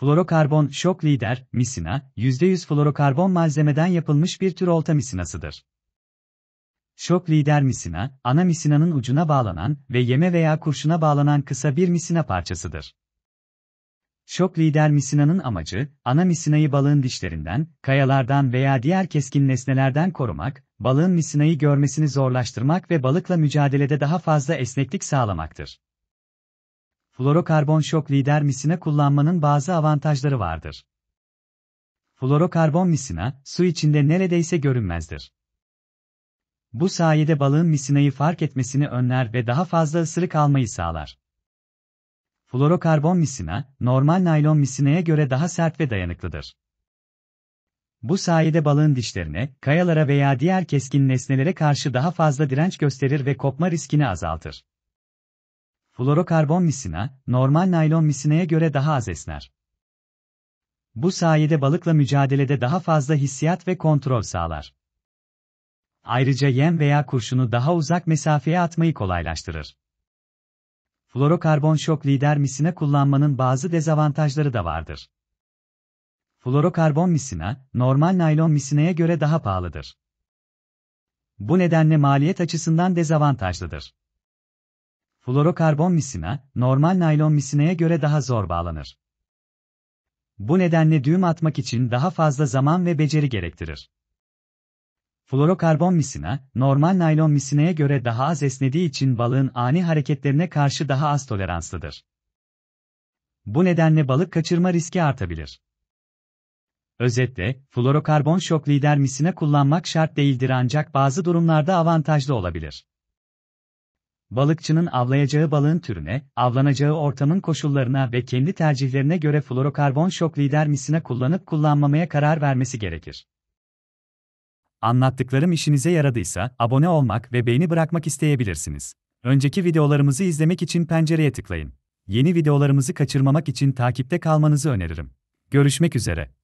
Florokarbon şok lider, misina, %100 florokarbon malzemeden yapılmış bir tür olta misinasıdır. Şok lider misina, ana misinanın ucuna bağlanan ve yeme veya kurşuna bağlanan kısa bir misina parçasıdır. Şok lider misinanın amacı, ana misinayı balığın dişlerinden, kayalardan veya diğer keskin nesnelerden korumak, balığın misinayı görmesini zorlaştırmak ve balıkla mücadelede daha fazla esneklik sağlamaktır. Fluorokarbon şok lider misine kullanmanın bazı avantajları vardır. Fluorokarbon misina, su içinde neredeyse görünmezdir. Bu sayede balığın misinayı fark etmesini önler ve daha fazla ısırık almayı sağlar. Fluorokarbon misina, normal naylon misinaya göre daha sert ve dayanıklıdır. Bu sayede balığın dişlerine, kayalara veya diğer keskin nesnelere karşı daha fazla direnç gösterir ve kopma riskini azaltır. Fluorokarbon misina, normal naylon misineye göre daha az esner. Bu sayede balıkla mücadelede daha fazla hissiyat ve kontrol sağlar. Ayrıca yem veya kurşunu daha uzak mesafeye atmayı kolaylaştırır. Fluorokarbon şok lider misina kullanmanın bazı dezavantajları da vardır. Fluorokarbon misina, normal naylon misineye göre daha pahalıdır. Bu nedenle maliyet açısından dezavantajlıdır. Fluorokarbon misina, normal naylon misineye göre daha zor bağlanır. Bu nedenle düğüm atmak için daha fazla zaman ve beceri gerektirir. Fluorokarbon misina, normal naylon misineye göre daha az esnediği için balığın ani hareketlerine karşı daha az toleranslıdır. Bu nedenle balık kaçırma riski artabilir. Özetle, fluorokarbon şok lider misine kullanmak şart değildir ancak bazı durumlarda avantajlı olabilir balıkçının avlayacağı balığın türüne, avlanacağı ortamın koşullarına ve kendi tercihlerine göre florokarbon şok lider misina kullanıp kullanmamaya karar vermesi gerekir. Anlattıklarım işinize yaradıysa abone olmak ve beğeni bırakmak isteyebilirsiniz. Önceki videolarımızı izlemek için pencereye tıklayın. Yeni videolarımızı kaçırmamak için takipte kalmanızı öneririm. Görüşmek üzere.